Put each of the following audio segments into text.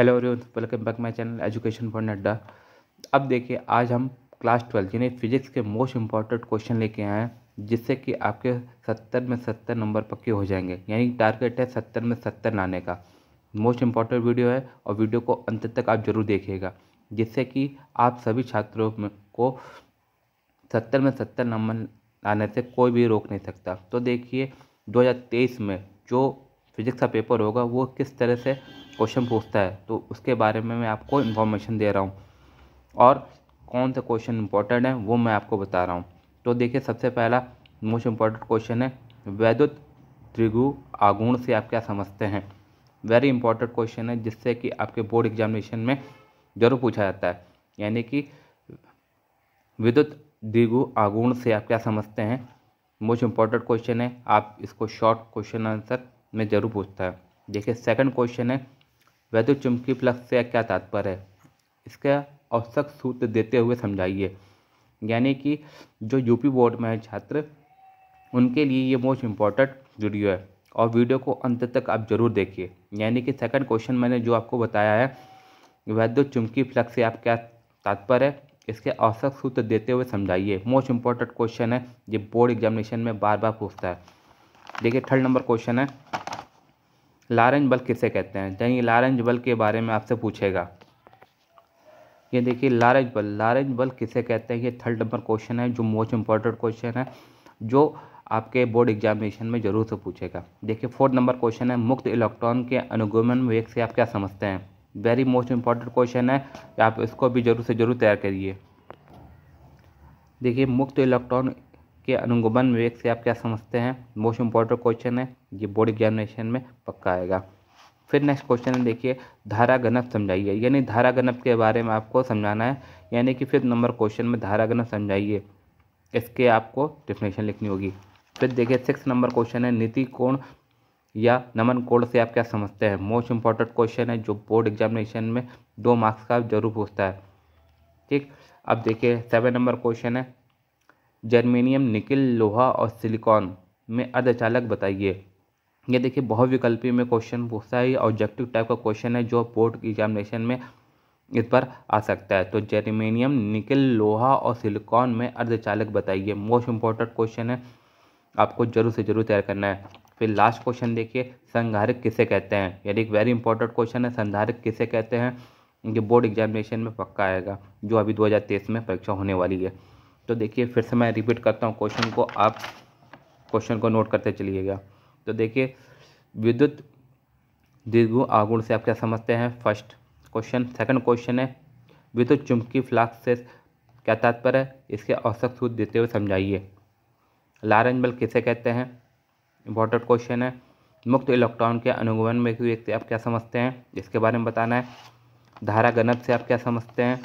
hello everyone welcome back my channel education for नड्डा अब देखिए आज हम क्लास ट्वेल्थ यानी फिजिक्स के मोस्ट इंपॉर्टेंट क्वेश्चन लेके आए हैं जिससे कि आपके सत्तर में सत्तर नंबर पक्के हो जाएंगे यानी टारगेट है सत्तर में सत्तर लाने का मोस्ट इंपॉर्टेंट वीडियो है और वीडियो को अंत तक आप जरूर देखिएगा जिससे कि आप सभी छात्रों को सत्तर में सत्तर नंबर लाने से कोई भी रोक नहीं सकता तो देखिए दो में जो फिजिक्स का पेपर होगा वो किस तरह से क्वेश्चन पूछता है तो उसके बारे में मैं आपको इन्फॉर्मेशन दे रहा हूँ और कौन से क्वेश्चन इंपॉर्टेंट हैं वो मैं आपको बता रहा हूँ तो देखिए सबसे पहला मोस्ट इम्पॉर्टेंट क्वेश्चन है वैद्युत त्रिगु आगुण से आप क्या समझते हैं वेरी इंपॉर्टेंट क्वेश्चन है जिससे कि आपके बोर्ड एग्जामिनेशन में जरूर पूछा जाता है यानी कि विद्युत द्विगु आगुण से आप क्या समझते हैं मोस्ट इम्पॉर्टेंट क्वेश्चन है आप इसको शॉर्ट क्वेश्चन आंसर में ज़रूर पूछता है देखिए सेकंड क्वेश्चन है वैद्युत तो चुंबकीय फ्लक्स से क्या तात्पर्य है इसका औसक सूत्र देते हुए समझाइए यानी कि जो यूपी बोर्ड में है छात्र उनके लिए ये मोस्ट इम्पॉर्टेंट वीडियो है और वीडियो को अंत तक आप जरूर देखिए यानी कि सेकंड क्वेश्चन मैंने जो आपको बताया है वैद्युत तो चुमकी फ्लक्स से आप क्या तात्पर्य है इसके औसत सूत्र देते हुए समझाइए मोस्ट इम्पॉर्टेंट क्वेश्चन है ये बोर्ड एग्जामिनेशन में बार बार पूछता है देखिए थर्ड नंबर क्वेश्चन है लारेंज बल्ब किसे कहते हैं यानी लारेंज बल्ब के बारे में आपसे पूछेगा ये देखिए लारेंज बल्ब लारेंज बल्ब किसे कहते हैं ये थर्ड नंबर क्वेश्चन है जो मोस्ट इंपॉर्टेंट क्वेश्चन है जो आपके बोर्ड एग्जामिनेशन में जरूर से पूछेगा देखिए फोर्थ नंबर क्वेश्चन है मुक्त इलेक्ट्रॉन के अनुगमन वेग से आप क्या समझते हैं वेरी मोस्ट इंपॉर्टेंट क्वेश्चन है आप इसको भी जरूर से जरूर तैयार करिए देखिए मुक्त इलेक्ट्रॉन के अनुगमन विवेक से आप क्या समझते हैं मोस्ट इंपॉर्टेंट क्वेश्चन है ये बोर्ड एग्जामिनेशन में पक्का आएगा फिर नेक्स्ट क्वेश्चन है देखिए धारा घनत्व समझाइए यानी धारा घनत्व के बारे में आपको समझाना है यानी कि फिफ्थ नंबर क्वेश्चन में धारा घनत्व समझाइए इसके आपको डिफिनेशन लिखनी होगी फिर देखिए सिक्स नंबर क्वेश्चन है नीति कोण या नमन कोण से आप क्या समझते हैं मोस्ट इंपॉर्टेंट क्वेश्चन है जो बोर्ड एग्जामिनेशन में दो मार्क्स का जरूर पूछता है ठीक अब देखिए सेवन नंबर क्वेश्चन है जर्मेनियम निकिल लोहा और सिलिकॉन में अर्धचालक बताइए ये देखिए बहुविकल्पी में क्वेश्चन पूछता है ऑब्जेक्टिव टाइप का क्वेश्चन है जो बोर्ड एग्जामिनेशन में इस पर आ सकता है तो जर्मेनियम निकिल लोहा और सिलिकॉन में अर्धचालक बताइए मोस्ट इंपॉर्टेंट क्वेश्चन है आपको जरूर से जरूर तैयार करना है फिर लास्ट क्वेश्चन देखिए संधारक किसे कहते हैं यानी एक वेरी इंपॉर्टेंट क्वेश्चन है संधारक किसे कहते हैं ये बोर्ड एग्जामिनेशन में पक्का आएगा जो अभी दो में परीक्षा होने वाली है तो देखिए फिर से मैं रिपीट करता हूँ क्वेश्चन को आप क्वेश्चन को नोट करते चलिएगा तो देखिए विद्युत दीर्घु आगुण से आप क्या समझते हैं फर्स्ट क्वेश्चन सेकंड क्वेश्चन है विद्युत चुंबकीय फ्लाक्स से क्या तात्पर्य है इसके औसत सूत्र देते हुए समझाइए लारेंज बल किसे कहते हैं इंपॉर्टेंट क्वेश्चन है मुक्त इलेक्ट्रॉन के अनुगमन में व्यक्ति आप क्या समझते हैं इसके बारे में बताना है धारा गणप से आप क्या समझते हैं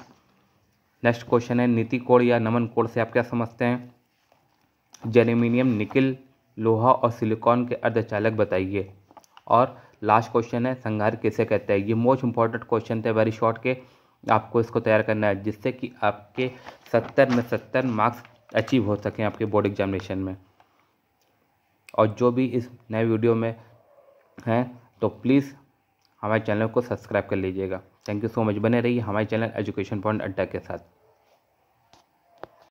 नेक्स्ट क्वेश्चन है नीति कोड या नमन कोड से आप क्या समझते हैं जेनेमिनियम निकिल लोहा और सिलिकॉन के अर्धचालक बताइए और लास्ट क्वेश्चन है संघार किसे कहते हैं ये मोस्ट इंपॉर्टेंट क्वेश्चन थे वेरी शॉर्ट के आपको इसको तैयार करना है जिससे कि आपके सत्तर में सत्तर मार्क्स अचीव हो सकें आपके बोर्ड एग्जामिनेशन में और जो भी इस नए वीडियो में हैं तो प्लीज़ हमारे चैनल को सब्सक्राइब कर लीजिएगा थैंक यू सो मच बने रहिए हमारे चैनल एजुकेशन पॉइंट अड्डा के साथ